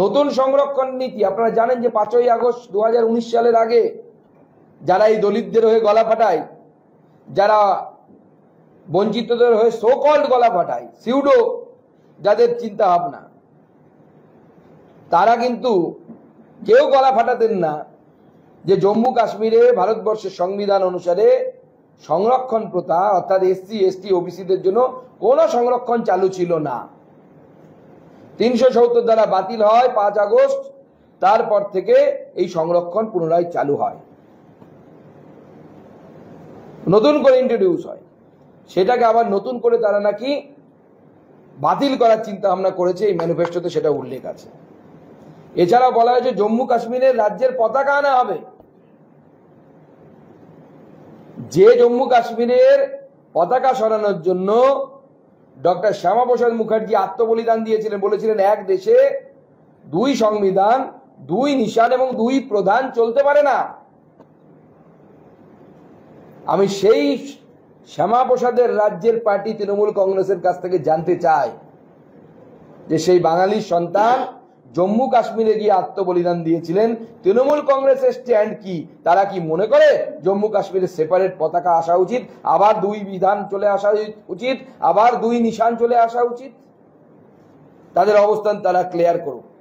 নতুন সংরক্ষণ নীতি আপনারা জানেন যে পাঁচই আগস্ট দু সালের আগে যারা এই দলিতদের হয়ে গলা ফাটায় যারা বঞ্চিতদের হয়ে সোকল্ড গলা ফাটায় সিউডো যাদের চিন্তা ভাবনা তারা কিন্তু কেউ গলা ফাটাতেন না যে জম্মু কাশ্মীরে ভারতবর্ষের সংবিধান অনুসারে সংরক্ষণ প্রথা অর্থাৎ এসসি এসটি ওবিসিদের জন্য কোনো সংরক্ষণ চালু ছিল না তিনশো সত্তর দ্বারা বাতিল হয় পাঁচ আগস্ট তারপর থেকে এই সংরক্ষণ পুনরায় চালু হয় নতুন করে ইন্ট্রোডিউস হয় সেটাকে আবার নতুন করে তারা নাকি বাতিল করার চিন্তা ভাবনা করেছে এই ম্যানিফেস্টোতে সেটা উল্লেখ আছে এছাড়া বলা হয়েছে জম্মু কাশ্মীরের রাজ্যের পতাকা আনা হবে যে জম্মু কাশ্মীরের পতাকা সরানোর জন্য ডক্টর শ্যামাপ্রসাদ মুখার্জি আত্মবলিদান দিয়েছিলেন বলেছিলেন এক দেশে দুই সংবিধান দুই নিশান এবং দুই প্রধান চলতে পারে না আমি সেই শ্যামাপ্রসাদের রাজ্যের পার্টি তৃণমূল কংগ্রেসের কাছ থেকে জানতে চাই যে সেই বাঙালির সন্তান জম্মু কাশ্মীরে গিয়ে আত্মবলিদান দিয়েছিলেন তৃণমূল কংগ্রেসের স্ট্যান্ড কি তারা কি মনে করে জম্মু কাশ্মীরে সেপারেট পতাকা আসা উচিত আবার দুই বিধান চলে আসা উচিত আবার দুই নিশান চলে আসা উচিত তাদের অবস্থান তারা ক্লিয়ার করুক